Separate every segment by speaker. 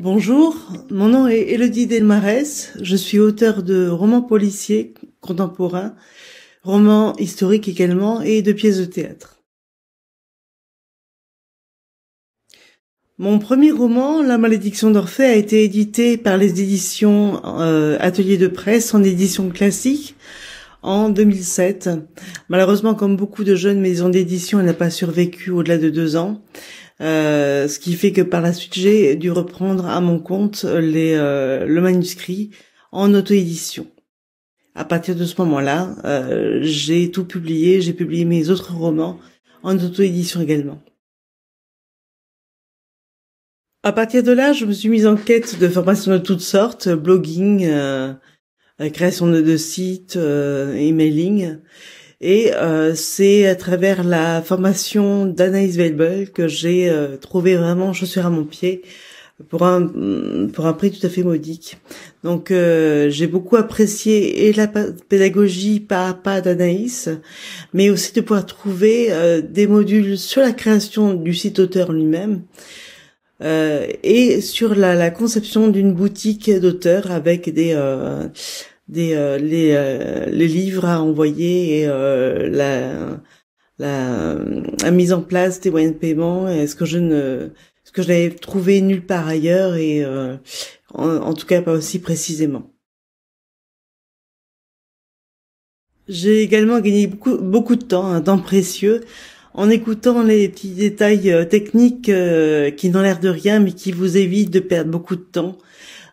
Speaker 1: Bonjour, mon nom est Elodie Delmarès, je suis auteure de romans policiers contemporains, romans historiques également et de pièces de théâtre. Mon premier roman, La malédiction d'Orphée, a été édité par les éditions euh, Atelier de presse en édition classique en 2007. Malheureusement, comme beaucoup de jeunes maisons d'édition, elle n'a pas survécu au-delà de deux ans. Euh, ce qui fait que par la suite, j'ai dû reprendre à mon compte les, euh, le manuscrit en auto-édition. À partir de ce moment-là, euh, j'ai tout publié, j'ai publié mes autres romans en auto-édition également. À partir de là, je me suis mise en quête de formations de toutes sortes, blogging, création de, de sites, emailing. Et euh, c'est à travers la formation d'Anaïs Weibel que j'ai euh, trouvé vraiment chaussure à mon pied pour un pour un prix tout à fait modique. Donc euh, j'ai beaucoup apprécié et la pédagogie pas à pas d'Anaïs, mais aussi de pouvoir trouver euh, des modules sur la création du site auteur lui-même. Euh, et sur la, la conception d'une boutique d'auteur avec des euh, des euh, euh, les, livres à envoyer et euh, la, la, mise en place des moyens de paiement est ce que je ne ce que je n'avais trouvé nulle part ailleurs et en, tout cas pas aussi précisément. J'ai également gagné beaucoup, beaucoup de temps, un hein, temps précieux, en écoutant les petits détails techniques qui n'ont l'air de rien mais qui vous évitent de perdre beaucoup de temps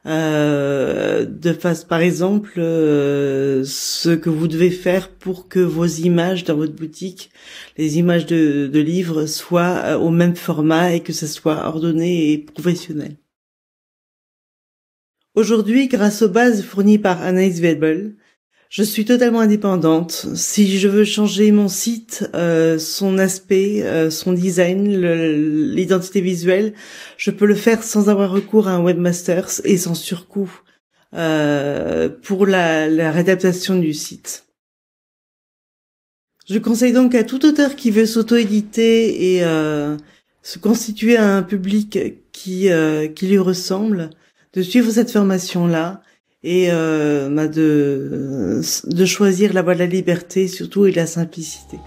Speaker 1: euh, de face par exemple euh, ce que vous devez faire pour que vos images dans votre boutique, les images de, livres soient euh, au même format et que ce soit ordonné et professionnel. Aujourd'hui, grâce aux bases fournies par Anaïs Weibel, je suis totalement indépendante. Si je veux changer mon site, euh, son aspect, euh, son design, l'identité visuelle, je peux le faire sans avoir recours à un webmaster et sans surcoût euh, pour la, la réadaptation du site. Je conseille donc à tout auteur qui veut s'auto-éditer et se constituer à un public qui, qui lui ressemble de suivre cette formation-là et euh, bah, de, de choisir la voie de la liberté surtout et la simplicité.